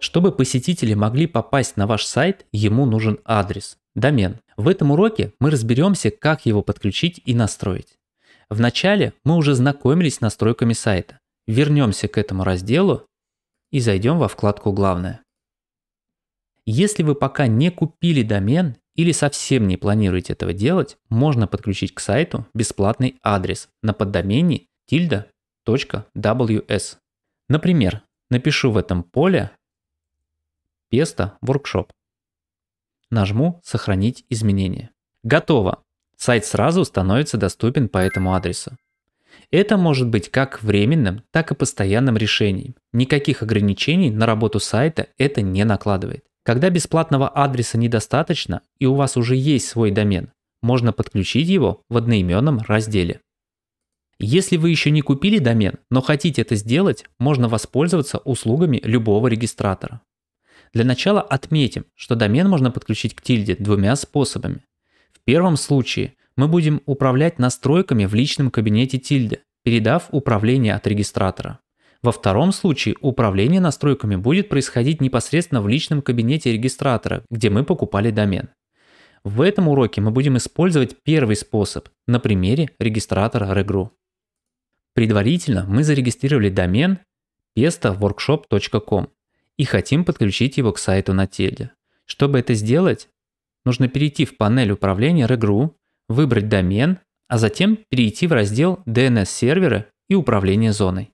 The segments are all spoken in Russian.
Чтобы посетители могли попасть на ваш сайт, ему нужен адрес, домен. В этом уроке мы разберемся, как его подключить и настроить. Вначале мы уже знакомились с настройками сайта. Вернемся к этому разделу и зайдем во вкладку «Главное». Если вы пока не купили домен или совсем не планируете этого делать, можно подключить к сайту бесплатный адрес на поддомене tilda.ws. Например, напишу в этом поле Песто Workshop. Нажму «Сохранить изменения». Готово! Сайт сразу становится доступен по этому адресу. Это может быть как временным, так и постоянным решением. Никаких ограничений на работу сайта это не накладывает. Когда бесплатного адреса недостаточно и у вас уже есть свой домен, можно подключить его в одноименном разделе. Если вы еще не купили домен, но хотите это сделать, можно воспользоваться услугами любого регистратора. Для начала отметим, что домен можно подключить к тильде двумя способами. В первом случае мы будем управлять настройками в личном кабинете тильды, передав управление от регистратора. Во втором случае управление настройками будет происходить непосредственно в личном кабинете регистратора, где мы покупали домен. В этом уроке мы будем использовать первый способ на примере регистратора Regru. Предварительно мы зарегистрировали домен pesta-workshop.com и хотим подключить его к сайту на теле. Чтобы это сделать, нужно перейти в панель управления RegRu, выбрать домен, а затем перейти в раздел DNS-сервера и управление зоной.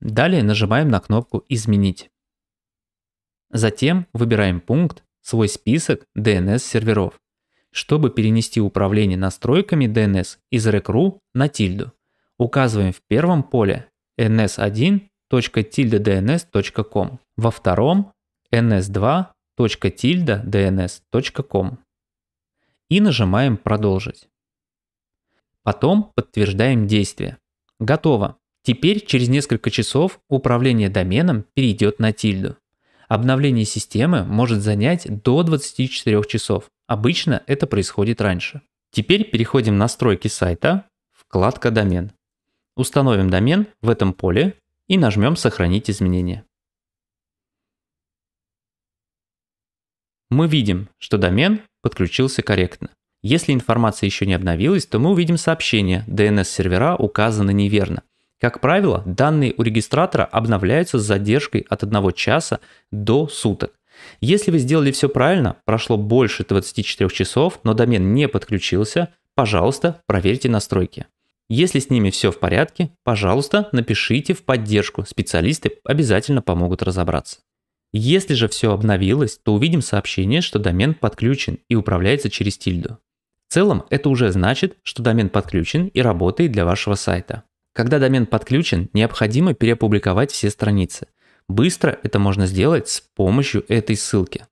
Далее нажимаем на кнопку «Изменить». Затем выбираем пункт «Свой список DNS-серверов», чтобы перенести управление настройками DNS из RecRu на тильду. Указываем в первом поле NS1 ns.tilda.dns.com. Во втором ns2.tilda.dns.com. И нажимаем «Продолжить». Потом подтверждаем действие. Готово. Теперь через несколько часов управление доменом перейдет на тильду. Обновление системы может занять до 24 часов. Обычно это происходит раньше. Теперь переходим в настройки сайта, вкладка «Домен». Установим домен в этом поле и нажмем «Сохранить изменения». Мы видим, что домен подключился корректно. Если информация еще не обновилась, то мы увидим сообщение «DNS-сервера указано неверно». Как правило, данные у регистратора обновляются с задержкой от 1 часа до суток. Если вы сделали все правильно, прошло больше 24 часов, но домен не подключился, пожалуйста, проверьте настройки. Если с ними все в порядке, пожалуйста, напишите в поддержку, специалисты обязательно помогут разобраться. Если же все обновилось, то увидим сообщение, что домен подключен и управляется через тильду. В целом это уже значит, что домен подключен и работает для вашего сайта. Когда домен подключен, необходимо переопубликовать все страницы. Быстро это можно сделать с помощью этой ссылки.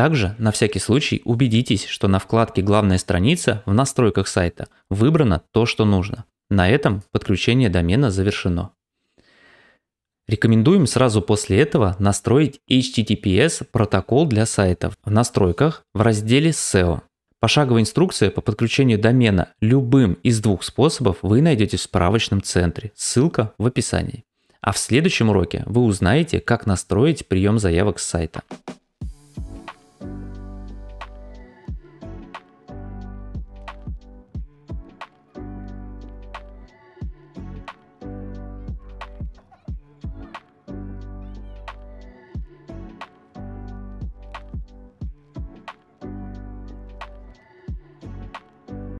Также, на всякий случай, убедитесь, что на вкладке «Главная страница» в настройках сайта выбрано то, что нужно. На этом подключение домена завершено. Рекомендуем сразу после этого настроить HTTPS протокол для сайтов в настройках в разделе SEO. Пошаговая инструкция по подключению домена любым из двух способов вы найдете в справочном центре, ссылка в описании. А в следующем уроке вы узнаете, как настроить прием заявок с сайта.